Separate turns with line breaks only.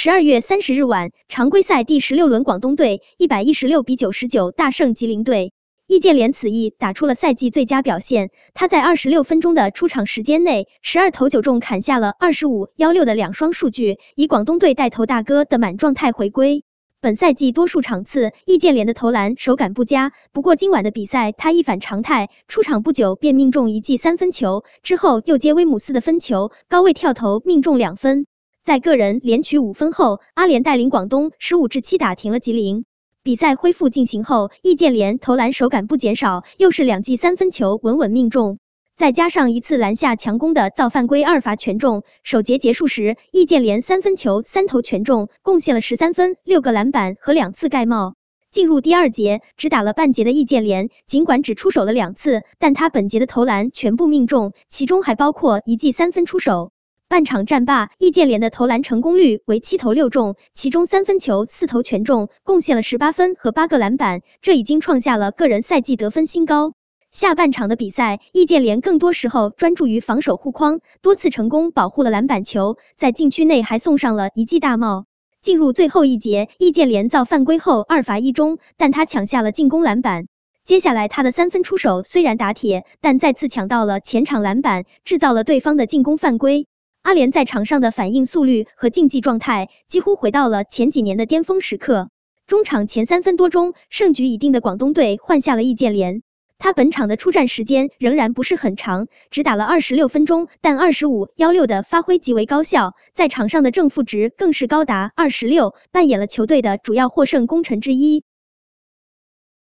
十二月三十日晚，常规赛第十六轮，广东队一百一十六比九十九大胜吉林队。易建联此役打出了赛季最佳表现，他在二十六分钟的出场时间内，十二投九中，砍下了二十五幺六的两双数据，以广东队带头大哥的满状态回归。本赛季多数场次，易建联的投篮手感不佳，不过今晚的比赛，他一反常态，出场不久便命中一记三分球，之后又接威姆斯的分球，高位跳投命中两分。在个人连取五分后，阿联带领广东十五至七打停了吉林。比赛恢复进行后，易建联投篮手感不减少，又是两记三分球稳稳命中，再加上一次篮下强攻的造犯规二罚全中。首节结束时，易建联三分球三投全中，贡献了十三分、六个篮板和两次盖帽。进入第二节，只打了半节的易建联，尽管只出手了两次，但他本节的投篮全部命中，其中还包括一记三分出手。半场战罢，易建联的投篮成功率为七投六中，其中三分球四投全中，贡献了十八分和八个篮板，这已经创下了个人赛季得分新高。下半场的比赛，易建联更多时候专注于防守护框，多次成功保护了篮板球，在禁区内还送上了一记大帽。进入最后一节，易建联造犯规后二罚一中，但他抢下了进攻篮板。接下来他的三分出手虽然打铁，但再次抢到了前场篮板，制造了对方的进攻犯规。阿联在场上的反应速率和竞技状态几乎回到了前几年的巅峰时刻。中场前三分多钟，胜局已定的广东队换下了易建联，他本场的出战时间仍然不是很长，只打了二十六分钟，但二十五幺六的发挥极为高效，在场上的正负值更是高达二十六，扮演了球队的主要获胜功臣之一。